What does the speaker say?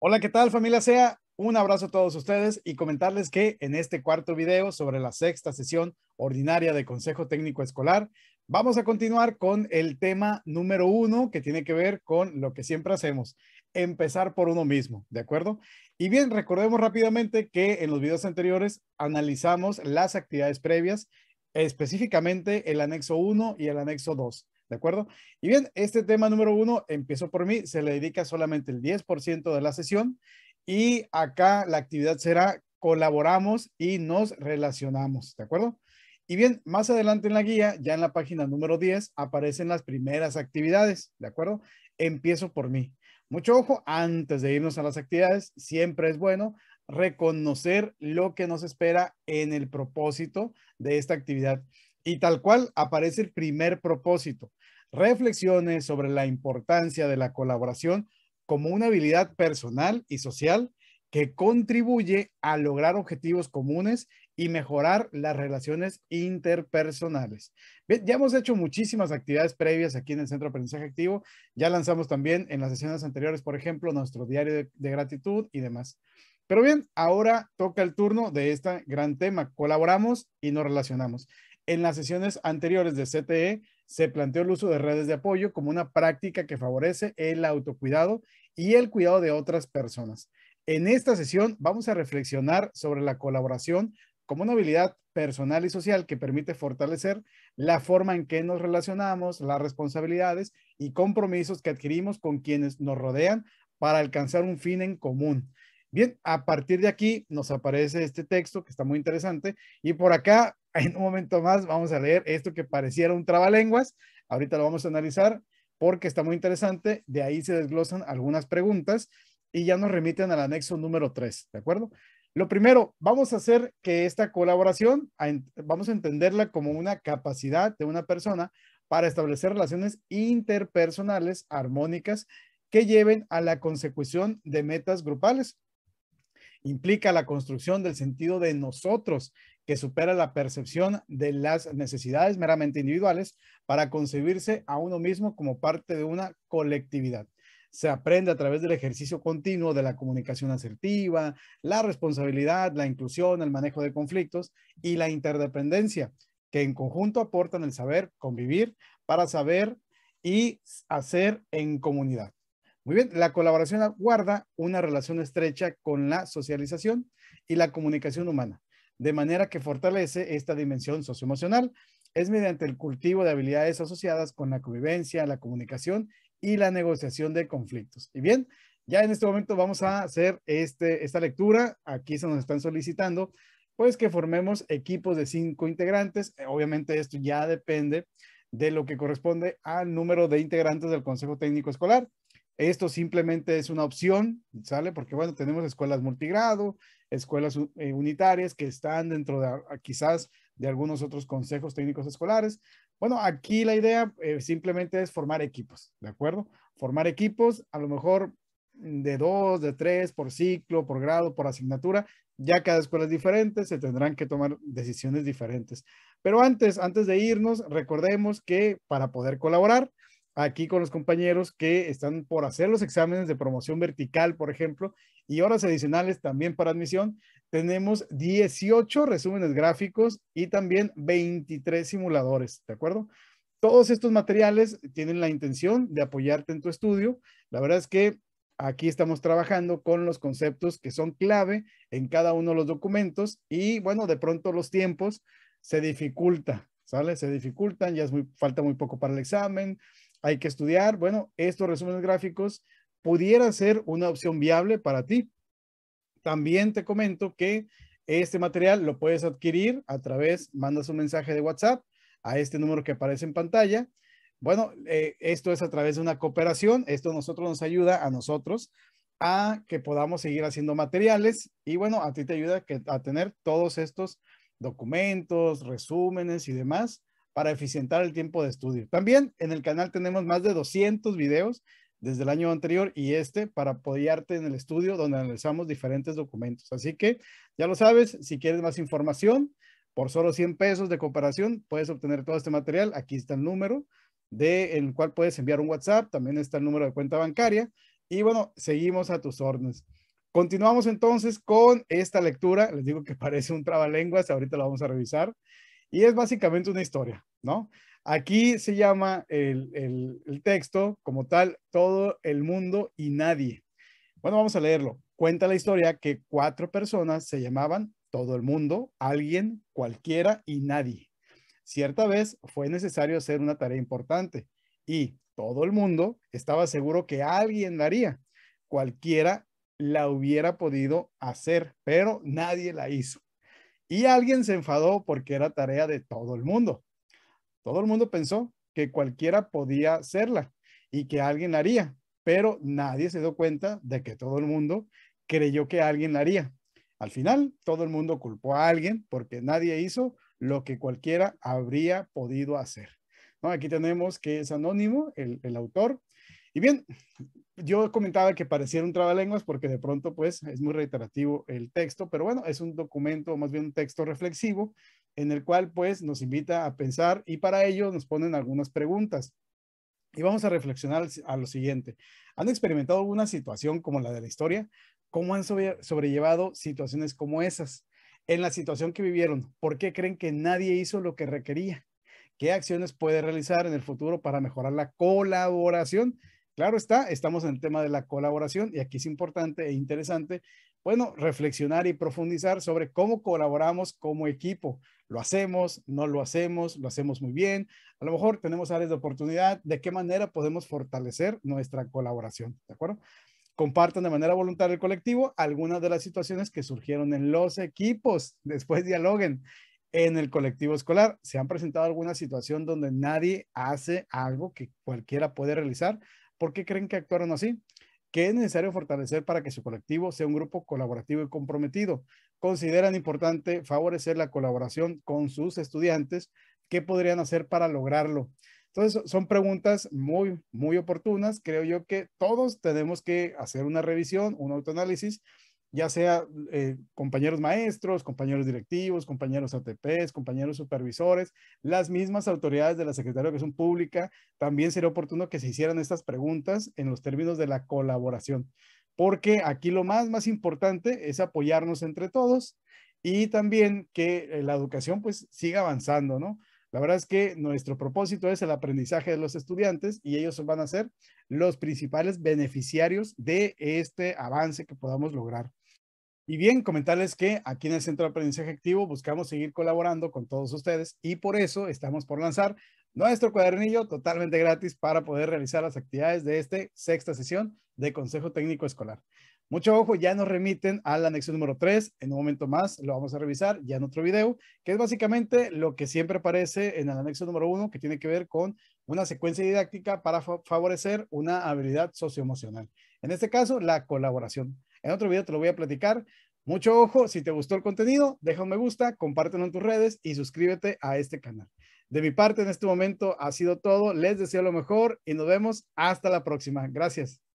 Hola, ¿qué tal familia SEA? Un abrazo a todos ustedes y comentarles que en este cuarto video sobre la sexta sesión ordinaria de Consejo Técnico Escolar, vamos a continuar con el tema número uno que tiene que ver con lo que siempre hacemos, empezar por uno mismo, ¿de acuerdo? Y bien, recordemos rápidamente que en los videos anteriores analizamos las actividades previas, específicamente el anexo 1 y el anexo 2. ¿De acuerdo? Y bien, este tema número uno, empiezo por mí, se le dedica solamente el 10% de la sesión y acá la actividad será colaboramos y nos relacionamos, ¿de acuerdo? Y bien, más adelante en la guía, ya en la página número 10, aparecen las primeras actividades, ¿de acuerdo? Empiezo por mí. Mucho ojo, antes de irnos a las actividades, siempre es bueno reconocer lo que nos espera en el propósito de esta actividad. Y tal cual aparece el primer propósito reflexiones sobre la importancia de la colaboración como una habilidad personal y social que contribuye a lograr objetivos comunes y mejorar las relaciones interpersonales. ya hemos hecho muchísimas actividades previas aquí en el Centro de Aprendizaje Activo. Ya lanzamos también en las sesiones anteriores, por ejemplo, nuestro diario de, de gratitud y demás. Pero bien, ahora toca el turno de este gran tema. Colaboramos y nos relacionamos. En las sesiones anteriores de CTE se planteó el uso de redes de apoyo como una práctica que favorece el autocuidado y el cuidado de otras personas. En esta sesión vamos a reflexionar sobre la colaboración como una habilidad personal y social que permite fortalecer la forma en que nos relacionamos, las responsabilidades y compromisos que adquirimos con quienes nos rodean para alcanzar un fin en común. Bien, a partir de aquí nos aparece este texto que está muy interesante y por acá en un momento más vamos a leer esto que pareciera un trabalenguas. Ahorita lo vamos a analizar porque está muy interesante. De ahí se desglosan algunas preguntas y ya nos remiten al anexo número 3, ¿de acuerdo? Lo primero, vamos a hacer que esta colaboración, vamos a entenderla como una capacidad de una persona para establecer relaciones interpersonales armónicas que lleven a la consecución de metas grupales implica la construcción del sentido de nosotros que supera la percepción de las necesidades meramente individuales para concebirse a uno mismo como parte de una colectividad. Se aprende a través del ejercicio continuo de la comunicación asertiva, la responsabilidad, la inclusión, el manejo de conflictos y la interdependencia, que en conjunto aportan el saber convivir para saber y hacer en comunidad. Muy bien, la colaboración guarda una relación estrecha con la socialización y la comunicación humana, de manera que fortalece esta dimensión socioemocional. Es mediante el cultivo de habilidades asociadas con la convivencia, la comunicación y la negociación de conflictos. Y bien, ya en este momento vamos a hacer este, esta lectura. Aquí se nos están solicitando pues que formemos equipos de cinco integrantes. Obviamente esto ya depende de lo que corresponde al número de integrantes del Consejo Técnico Escolar. Esto simplemente es una opción, ¿sale? Porque, bueno, tenemos escuelas multigrado, escuelas eh, unitarias que están dentro de ah, quizás de algunos otros consejos técnicos escolares. Bueno, aquí la idea eh, simplemente es formar equipos, ¿de acuerdo? Formar equipos, a lo mejor mm, de dos, de tres, por ciclo, por grado, por asignatura. Ya cada escuela es diferente, se tendrán que tomar decisiones diferentes. Pero antes, antes de irnos, recordemos que para poder colaborar, aquí con los compañeros que están por hacer los exámenes de promoción vertical, por ejemplo, y horas adicionales también para admisión. Tenemos 18 resúmenes gráficos y también 23 simuladores, ¿de acuerdo? Todos estos materiales tienen la intención de apoyarte en tu estudio. La verdad es que aquí estamos trabajando con los conceptos que son clave en cada uno de los documentos y bueno, de pronto los tiempos se dificultan, ¿sale? Se dificultan, ya es muy, falta muy poco para el examen, hay que estudiar. Bueno, estos resúmenes gráficos pudieran ser una opción viable para ti. También te comento que este material lo puedes adquirir a través, mandas un mensaje de WhatsApp a este número que aparece en pantalla. Bueno, eh, esto es a través de una cooperación. Esto nosotros nos ayuda a nosotros a que podamos seguir haciendo materiales y bueno, a ti te ayuda a tener todos estos documentos, resúmenes y demás para eficientar el tiempo de estudio. También en el canal tenemos más de 200 videos desde el año anterior y este para apoyarte en el estudio donde analizamos diferentes documentos. Así que ya lo sabes, si quieres más información, por solo 100 pesos de cooperación puedes obtener todo este material. Aquí está el número de el cual puedes enviar un WhatsApp, también está el número de cuenta bancaria y bueno, seguimos a tus órdenes. Continuamos entonces con esta lectura. Les digo que parece un trabalenguas, ahorita lo vamos a revisar. Y es básicamente una historia, ¿no? Aquí se llama el, texto como tal, todo el mundo y nadie. Bueno, vamos a leerlo. Cuenta la historia que cuatro personas se llamaban todo el mundo, alguien, cualquiera y nadie. Cierta vez fue necesario hacer una tarea importante y todo el mundo estaba seguro que alguien la haría. Cualquiera la hubiera podido hacer, pero nadie la hizo. Y alguien se enfadó porque era tarea de todo el mundo. Todo el mundo pensó que cualquiera podía hacerla y que alguien haría, pero nadie se dio cuenta de que todo el mundo creyó que alguien haría. Al final, todo el mundo culpó a alguien porque nadie hizo lo que cualquiera habría podido hacer. Aquí tenemos que es anónimo el autor y bien, yo comentaba que pareciera un trabalenguas porque de pronto pues es muy reiterativo el texto, pero bueno, es un documento, más bien un texto reflexivo en el cual pues nos invita a pensar y para ello nos ponen algunas preguntas. Y vamos a reflexionar a lo siguiente. ¿Han experimentado alguna situación como la de la historia? ¿Cómo han sobrellevado situaciones como esas? En la situación que vivieron, ¿por qué creen que nadie hizo lo que requería? ¿Qué acciones puede realizar en el futuro para mejorar la colaboración Claro está, estamos en el tema de la colaboración y aquí es importante e interesante, bueno, reflexionar y profundizar sobre cómo colaboramos como equipo. ¿Lo hacemos? ¿No lo hacemos? ¿Lo hacemos muy bien? A lo mejor tenemos áreas de oportunidad. ¿De qué manera podemos fortalecer nuestra colaboración? ¿De acuerdo? compartan de manera voluntaria el colectivo algunas de las situaciones que surgieron en los equipos. Después dialoguen en el colectivo escolar. ¿Se han presentado alguna situación donde nadie hace algo que cualquiera puede realizar? ¿Por qué creen que actuaron así? ¿Qué es necesario fortalecer para que su colectivo sea un grupo colaborativo y comprometido. Consideran importante favorecer la colaboración con sus estudiantes. ¿Qué podrían hacer para lograrlo? Entonces, son preguntas muy, muy oportunas. Creo yo que todos tenemos que hacer una revisión, un autoanálisis ya sea eh, compañeros maestros, compañeros directivos, compañeros ATPs, compañeros supervisores, las mismas autoridades de la Secretaría de Educación Pública, también sería oportuno que se hicieran estas preguntas en los términos de la colaboración, porque aquí lo más, más importante es apoyarnos entre todos y también que eh, la educación pues siga avanzando, ¿no? La verdad es que nuestro propósito es el aprendizaje de los estudiantes y ellos van a ser los principales beneficiarios de este avance que podamos lograr. Y bien, comentarles que aquí en el Centro de Aprendizaje Activo buscamos seguir colaborando con todos ustedes y por eso estamos por lanzar nuestro cuadernillo totalmente gratis para poder realizar las actividades de esta sexta sesión de Consejo Técnico Escolar. Mucho ojo, ya nos remiten al anexo número 3. En un momento más lo vamos a revisar ya en otro video, que es básicamente lo que siempre aparece en el anexo número 1, que tiene que ver con una secuencia didáctica para favorecer una habilidad socioemocional. En este caso, la colaboración. En otro video te lo voy a platicar. Mucho ojo, si te gustó el contenido, deja un me gusta, compártelo en tus redes y suscríbete a este canal. De mi parte, en este momento ha sido todo. Les deseo lo mejor y nos vemos hasta la próxima. Gracias.